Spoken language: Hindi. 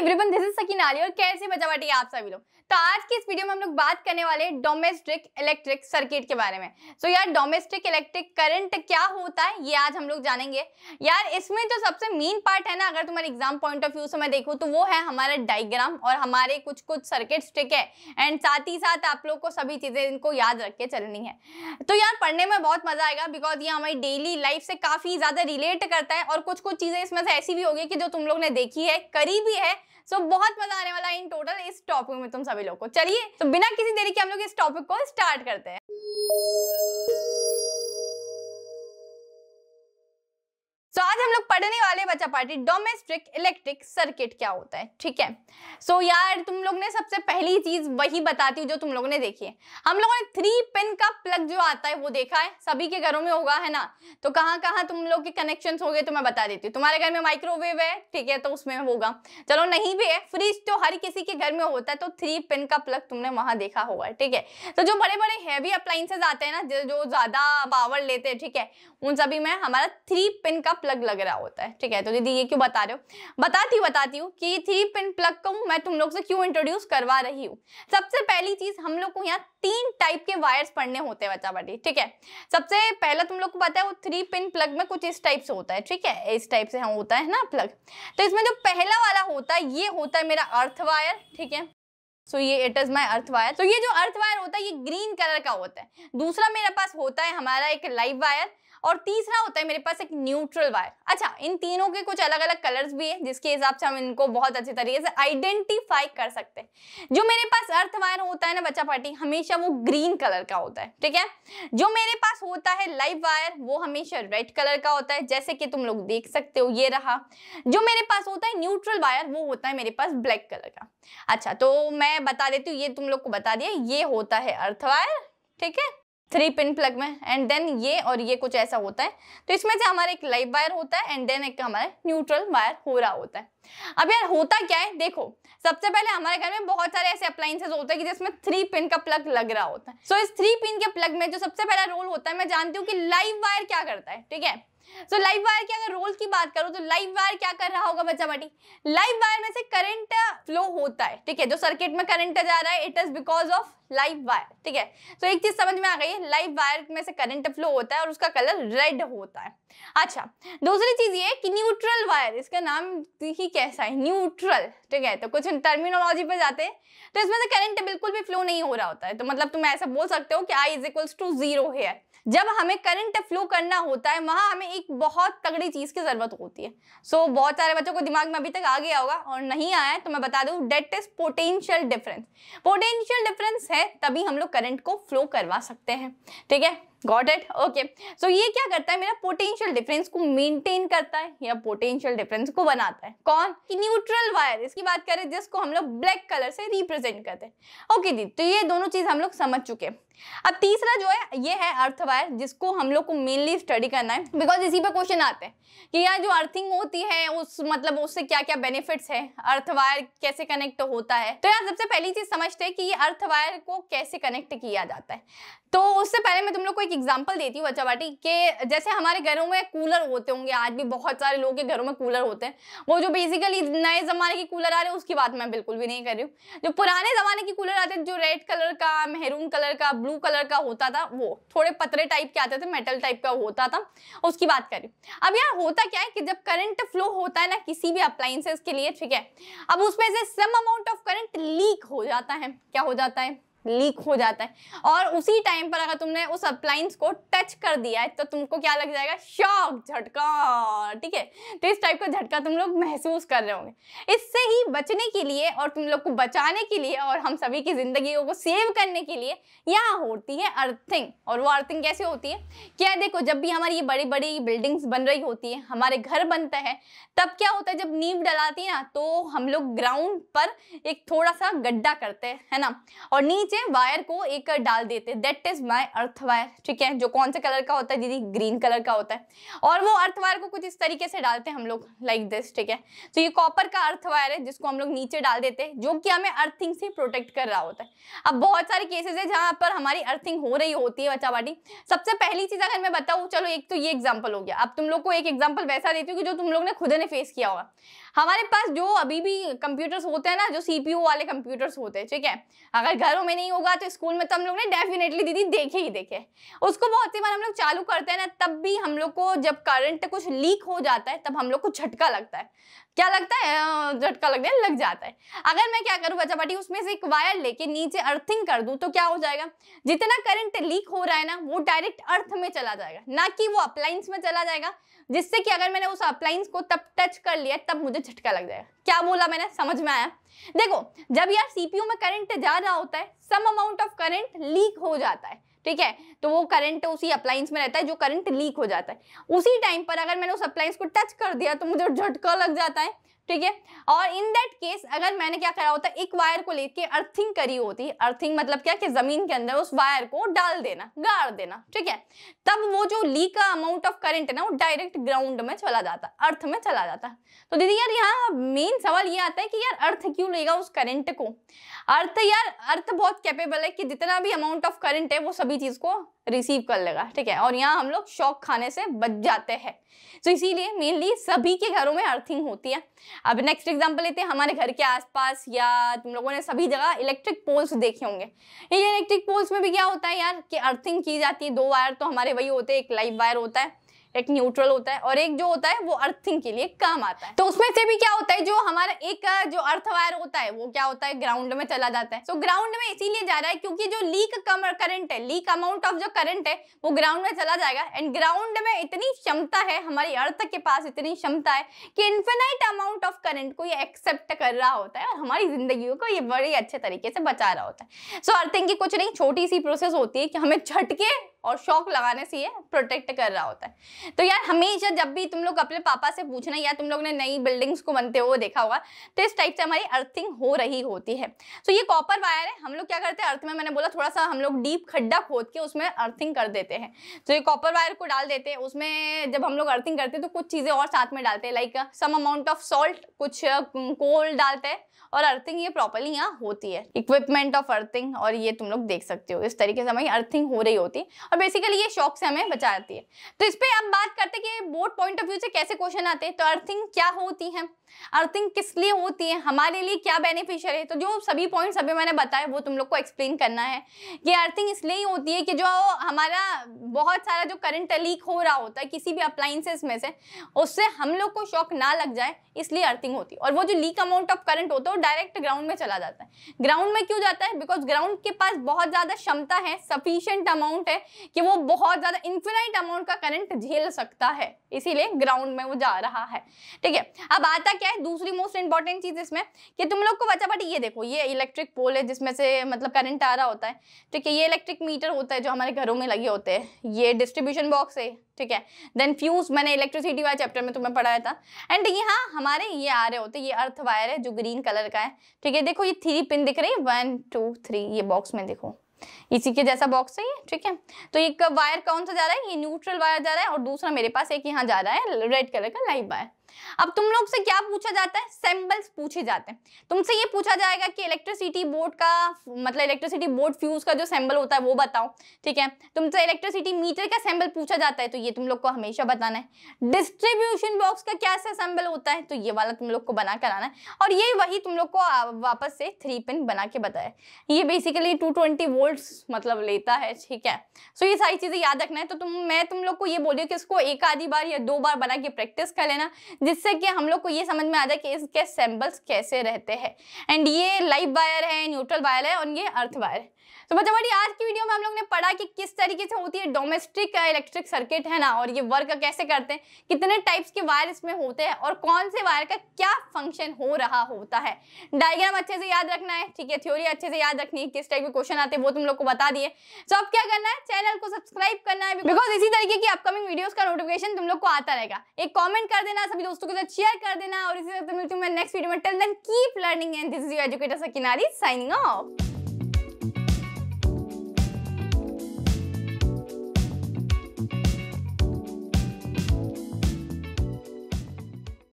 एवरीवन दिस इज सकीनाली और कैसे बचा बचावटी आप सभी लोग तो आज की इस वीडियो में हम लोग बात करने वाले हैं डोमेस्टिक इलेक्ट्रिक सर्किट के बारे में सो so यार डोमेस्टिक इलेक्ट्रिक करंट क्या होता है ये आज हम लोग जानेंगे यार इसमें जो सबसे मेन पार्ट है ना अगर तुम्हारे एग्जाम पॉइंट ऑफ व्यू से मैं देखूँ तो वो है हमारा डायग्राम और हमारे कुछ कुछ सर्किट स्टिक है एंड साथ ही साथ आप लोग को सभी चीज़ें इनको याद रख के चलनी है तो यार पढ़ने में बहुत मजा आएगा बिकॉज ये हमारी डेली लाइफ से काफ़ी ज़्यादा रिलेट करता है और कुछ कुछ चीज़ें इसमें से ऐसी भी होगी कि जो तुम लोग ने देखी है करी भी है सो so, बहुत मजा आने वाला है इन टोटल इस टॉपिक में तुम सभी लोग को चलिए तो बिना किसी देरी के हम लोग इस टॉपिक को स्टार्ट करते हैं पार्टी डोमेस्टिक इलेक्ट्रिक सर्किट क्या होता है ठीक है सो so, यार तुम लोग ने सबसे पहली चीज वही बताती हूँ जो तुम लोगों ने देखी है हम लोगों ने थ्री पिन का प्लग जो आता है वो देखा है सभी के घरों में होगा है ना तो कहाँ कहाँ तुम लोग के कनेक्शन हो गए तो मैं बता देती हूँ तुम्हारे घर में माइक्रोवेव है ठीक है तो उसमें होगा चलो नहीं भी है फ्रिज तो हर किसी के घर में होता है तो थ्री पिन का प्लग तुमने वहां देखा होगा ठीक है तो जो बड़े बड़े हैवी अप्लाइंसेज आते हैं ना जो ज्यादा पावर लेते हैं ठीक है उन सभी में हमारा थ्री पिन का प्लग लग रहा होता है ठीक है तो दीदी ये क्यों बता रहे हो बताती हूँ बताती हूँ कि थ्री पिन प्लग को मैं तुम लोग से क्यों इंट्रोड्यूस करवा रही हूँ सबसे पहली चीज़ हम लोग को यहाँ तीन टाइप के वायर्स पढ़ने होते हैं बच्चा बटी ठीक है सबसे पहला तुम लोग को पता है वो थ्री पिन प्लग में कुछ इस टाइप से होता है ठीक है इस टाइप से हम हाँ होता है ना प्लग तो इसमें जो पहला वाला होता है ये होता है मेरा अर्थ वायर ठीक है सो ये it is my earth wire तो ये जो अर्थ वायर होता है ये ग्रीन कलर का होता है दूसरा मेरे पास होता है हमारा एक लाइव वायर और तीसरा होता है मेरे पास एक न्यूट्रल वायर अच्छा इन तीनों के कुछ अलग अलग कलर्स भी हैं जिसके हिसाब से हम इनको बहुत अच्छे तरीके से आइडेंटिफाई कर सकते हैं जो मेरे पास अर्थ वायर होता है ना बच्चा पार्टी हमेशा वो ग्रीन कलर का होता है ठीक है जो मेरे पास होता है लाइव वायर वो हमेशा रेड कलर का होता है जैसे कि तुम लोग देख सकते हो ये रहा जो मेरे पास होता है न्यूट्रल वायर वो होता है मेरे पास ब्लैक कलर का अच्छा तो मैं बता देती हूँ ये तुम लोग को बता दिया ये होता है अर्थ वायर ठीक है थ्री पिन प्लग में एंड देन ये और ये कुछ ऐसा होता है तो इसमें से हमारा एक लाइव वायर होता है एंड देन एक हमारा न्यूट्रल वायर हो रहा होता है अब यार होता क्या है देखो सबसे पहले हमारे घर में बहुत सारे ऐसे अप्लाइंसेज होते हैं कि जिसमें थ्री पिन का प्लग लग रहा होता है सो so, इस थ्री पिन के प्लग में जो सबसे पहला रोल होता है मैं जानती हूँ कि लाइव वायर क्या करता है ठीक है सो लाइव वायर की अगर रोल की बात करो तो लाइव वायर क्या कर रहा होगा बच्चा बटी लाइव वायर में से करंट फ्लो होता है ठीक है जो सर्किट में करंट जा रहा है it is because of live wire ठीक है तो एक चीज समझ में आ गई है लाइव वायर में से करंट फ्लो होता है और उसका कलर रेड होता है अच्छा दूसरी चीज ये कि न्यूट्रल वायर इसका नाम ही कैसा है न्यूट्रल ठीक है तो कुछ टर्मिनोलॉजी पर जाते हैं तो इसमें से करंट बिल्कुल भी फ्लो नहीं हो रहा होता है तो मतलब तुम ऐसा बोल सकते हो कि I is equals to zero है जब हमें करंट फ्लो करना होता है वहां हमें एक बहुत तगड़ी चीज़ की ज़रूरत होती है सो so, बहुत सारे बच्चों को दिमाग में अभी तक आ गया होगा और नहीं आया है तो मैं बता दूँ that is potential difference potential difference है है तभी हम लोग करंट को फ्लो करवा सकते हैं ठीक है गॉट इट ओके सो ये क्या करता है मेरा पोटेंशियल डिफरेंस को मेंटेन करता है या पोटेंशियल डिफरेंस को बनाता है कौन कि न्यूट्रल वायर इसकी बात करें जिसको हम लोग ब्लैक कलर से रिप्रेजेंट करते हैं ओके दी तो ये दोनों चीज़ हम लोग समझ चुके हैं अब तीसरा जो है ये है अर्थ वायर जिसको हम लोग को मेनली स्टडी करना है बिकॉज इसी पे क्वेश्चन आते हैं कि यार जो अर्थिंग होती है उस मतलब उससे क्या क्या बेनिफिट्स है अर्थ वायर कैसे कनेक्ट होता है तो यार सबसे पहली चीज समझते हैं कि ये अर्थ वायर को कैसे कनेक्ट किया जाता है तो उससे पहले मैं तुम लोग को एक एग्जांपल देती हूँ बच्चा बाटी के जैसे हमारे घरों में कूलर होते होंगे आज भी बहुत सारे लोगों के घरों में कूलर होते हैं वो जो बेसिकली नए ज़माने के कूलर आ रहे हैं उसकी बात मैं बिल्कुल भी नहीं कर रही हूँ जो पुराने ज़माने के कूलर आते थे जो रेड कलर का मेहरून कलर का ब्लू कलर का होता था वो थोड़े पतरे टाइप के आते थे मेटल टाइप का होता था उसकी बात करी अब यार होता क्या है कि जब करंट फ्लो होता है ना किसी भी अप्लाइंसेस के लिए ठीक है अब उसमें से some amount of current leak हो जाता है क्या हो जाता है लीक हो जाता है और उसी टाइम पर अगर तुमने उस अप्लाइंस को टच कर दिया है तो तुमको क्या लग जाएगा शॉक झटका ठीक है तो इस टाइप का झटका तुम लोग महसूस कर रहे होंगे इससे ही बचने के लिए और तुम लोग को बचाने के लिए और हम सभी की ज़िंदगी को सेव करने के लिए यहाँ होती है अर्थिंग और वो अर्थिंग कैसे होती है क्या देखो जब भी हमारी ये बड़ी बड़ी बिल्डिंग्स बन रही होती है हमारे घर बनता है तब क्या होता है जब नींव डलाती है ना तो हम लोग ग्राउंड पर एक थोड़ा सा गड्ढा करते हैं है ना और नीचे से वायर को एक डाल देते that is my earth wire ठीक है जो कौन से कलर का होता है दीदी ग्रीन कलर का होता है और वो अर्थ वायर को कुछ इस तरीके से डालते हैं हम लोग लाइक दिस ठीक है तो ये कॉपर का अर्थ वायर है जिसको हम लोग नीचे डाल देते हैं जो कि हमें अर्थिंग से प्रोटेक्ट कर रहा होता है अब बहुत सारे केसेस है जहाँ पर हमारी अर्थिंग हो रही होती है बच्चा बाटी सबसे पहली चीज़ अगर मैं बताऊँ चलो एक तो ये एग्जाम्पल हो गया अब तुम लोग को एक एग्जाम्पल वैसा देती हूँ कि जो तुम लोग ने खुद ने फेस किया होगा हमारे पास जो अभी भी कंप्यूटर्स होते हैं ना जो सीपीयू वाले कंप्यूटर्स होते हैं ठीक है अगर घरों में नहीं होगा तो स्कूल में तो हम लोग ने डेफिनेटली दीदी देखे ही देखे उसको बहुत सी बार हम लोग चालू करते हैं ना तब भी हम लोग को जब करंट कुछ लीक हो जाता है तब हम लोग को झटका लगता है क्या लगता है झटका लगने लग जाता है अगर मैं क्या करूँ बच्चा उसमें से एक वायर लेके नीचे अर्थिंग कर दूँ तो क्या हो जाएगा जितना करंट लीक हो रहा है ना वो डायरेक्ट अर्थ में चला जाएगा ना कि वो अपलाइंस में चला जाएगा जिससे कि अगर मैंने उस अपलाइंस को तब टच कर लिया तब मुझे झटका लग जाएगा क्या बोला मैंने समझ में आया देखो जब यार सीपीयू में करंट जा रहा होता है some amount of current leak हो जाता है ठीक है तो वो करंट उसी अप्लाइंस में रहता है जो करंट लीक हो जाता है उसी टाइम पर अगर मैंने उस अप्लाइंस को टच कर दिया तो मुझे झटका लग जाता है ठीक है और इन दैट केस अगर मैंने क्या करा होता एक वायर को लेके अर्थिंग करी होती अर्थिंग मतलब क्या कि जमीन के अंदर उस वायर को डाल देना गाड़ देना ठीक है तब वो जो लीक का अमाउंट ऑफ करंट है ना वो डायरेक्ट ग्राउंड में चला जाता अर्थ में चला जाता तो दीदी यार यहाँ मेन सवाल ये आता है कि यार अर्थ क्यों लेगा उस करंट को अर्थ यार अर्थ बहुत कैपेबल है कि जितना भी अमाउंट ऑफ करंट है वो सभी चीज को रिसीव कर लेगा ठीक है और यहाँ हम लोग शौक खाने से बच जाते हैं तो इसीलिए मेनली सभी के घरों में अर्थिंग होती है अब नेक्स्ट एग्जाम्पल लेते हैं हमारे घर के आसपास या तुम लोगों ने सभी जगह इलेक्ट्रिक पोल्स देखे होंगे ये इलेक्ट्रिक पोल्स में भी क्या होता है यार कि अर्थिंग की जाती है दो वायर तो हमारे वही होते हैं एक लाइव वायर होता है एक न्यूट्रल होता है और एक जो होता है वो अर्थिंग के लिए काम आता है तो उसमें से भी क्या होता है जो हमारा एक जो अर्थ वायर होता है वो क्या होता है ग्राउंड में चला जाता है तो ग्राउंड में इसीलिए जा रहा है क्योंकि जो लीक कम करंट है लीक अमाउंट ऑफ जो करंट है वो ग्राउंड में चला जाएगा एंड ग्राउंड में इतनी क्षमता है हमारी अर्थ के पास इतनी क्षमता है कि इन्फिनाइट अमाउंट ऑफ करंट को ये एक्सेप्ट कर रहा होता है और हमारी जिंदगी को ये बड़े अच्छे तरीके से बचा रहा होता है सो so, अर्थिंग की कुछ नहीं छोटी सी प्रोसेस होती है कि हमें झटके और शौक लगाने से ये प्रोटेक्ट कर रहा होता है तो यार हमेशा जब भी तुम लोग अपने पापा से पूछना या तुम लोग ने नई बिल्डिंग्स को बनते हुए देखा होगा तो इस टाइप से हमारी अर्थिंग हो रही होती है तो ये कॉपर वायर है हम लोग क्या करते हैं अर्थ में मैंने बोला थोड़ा सा हम लोग डीप खड्डा खोद के उसमें अर्थिंग कर देते हैं तो ये कॉपर वायर को डाल देते हैं उसमें जब हम लोग अर्थिंग करते हैं तो कुछ चीज़ें और साथ में डालते हैं like some amount of salt कुछ कोल्ड डालते हैं और अर्थिंग ये प्रॉपरली यहाँ होती है इक्विपमेंट ऑफ अर्थिंग और ये तुम लोग देख सकते हो इस तरीके से हमारी अर्थिंग हो रही होती है और बेसिकली ये शौक से हमें बचा जाती है तो इस पर अब बात करते हैं कि बोर्ड पॉइंट ऑफ व्यू से कैसे क्वेश्चन आते हैं तो अर्थिंग क्या होती है अर्थिंग किस लिए होती है हमारे लिए क्या बेनिफिशियल है तो जो सभी पॉइंट्स अभी मैंने बताया वो तुम लोग को एक्सप्लेन करना है कि अर्थिंग इसलिए ही होती है कि जो हमारा बहुत सारा जो करंट लीक हो रहा होता है किसी भी अप्लाइंसेस में से उससे हम लोग को शॉक ना लग जाए इसलिए अर्थिंग होती है और वो जो लीक अमाउंट ऑफ करंट होता है वो डायरेक्ट ग्राउंड में चला जाता है ग्राउंड में क्यों जाता है बिकॉज ग्राउंड के पास बहुत ज़्यादा क्षमता है सफिशियंट अमाउंट है कि वो बहुत ज़्यादा इन्फिनाइट अमाउंट का करंट झेल सकता है इसीलिए ग्राउंड में वो जा रहा है ठीक है अब आता क्या है दूसरी मोस्ट इंपॉर्टेंट चीज़ इसमें कि तुम लोग को बचा बट ये देखो ये इलेक्ट्रिक पोल है जिसमें से मतलब करंट आ रहा होता है ठीक है ये इलेक्ट्रिक मीटर होता है जो हमारे घरों में लगे होते हैं ये डिस्ट्रीब्यूशन बॉक्स है ठीक है देन फ्यूज मैंने इलेक्ट्रिसिटी वाले चैप्टर में तुम्हें पढ़ाया था एंड यहाँ हमारे ये आ रहे होते ये अर्थ वायर है जो ग्रीन कलर का है ठीक है देखो ये थ्री पिन दिख रही है वन टू थ्री ये बॉक्स में देखो इसी के जैसा बॉक्स है ये ठीक है तो ये वायर कौन सा जा रहा है ये न्यूट्रल वायर जा रहा है और दूसरा मेरे पास एक यहाँ जा रहा है रेड कलर का लाइव वायर अब तुम लोग से क्या पूछा जाता है सैम्बल्स पूछे जाते हैं तुमसे ये पूछा जाएगा कि इलेक्ट्रिसिटी बोर्ड का मतलब इलेक्ट्रिसिटी बोर्ड फ्यूज का जो सैम्बल होता है वो बताओ ठीक है तुमसे इलेक्ट्रिसिटी मीटर का सैम्बल पूछा जाता है तो ये तुम लोग को हमेशा बताना है डिस्ट्रीब्यूशन बॉक्स का क्या सैम्बल होता है तो ये वाला तुम लोग को बना कर आना है और ये वही तुम लोग को वापस से थ्री पिन बना के बताया ये बेसिकली टू ट्वेंटी वोल्ट मतलब लेता है ठीक है सो ये सारी चीज़ें याद रखना है तो तुम मैं तुम लोग को ये बोलियो कि इसको एक आधी बार या दो बार बना के प्रैक्टिस कर लेना जिससे कि हम लोग को ये समझ में आ जाए कि इसके सैम्पल्स कैसे रहते हैं एंड ये लाइव वायर है न्यूट्रल वायर है और ये अर्थ वायर है तो बच्चा आज की वीडियो में हम लोग ने पढ़ा कि किस तरीके से होती है डोमेस्टिक इलेक्ट्रिक सर्किट है ना और ये वर्क कैसे करते हैं कितने टाइप्स के वायर इसमें होते हैं और कौन से वायर का क्या फंक्शन हो रहा होता है डायग्राम अच्छे से याद रखना है ठीक है थ्योरी अच्छे से याद रखनी है किस टाइप के क्वेश्चन आते हैं वो तुम लोग को बता दिए तो अब क्या करना है चैनल को सब्सक्राइब करना है बिकॉज इसी तरीके की अपकमिंग वीडियोज का नोटिफिकेशन तुम लोग को आता रहेगा एक कॉमेंट कर देना सभी दोस्तों के साथ शेयर कर देना और इसी तरह मिलती हूँ नेक्स्ट वीडियो में till then keep learning and this is your educator सकिनारी साइनिंग ऑफ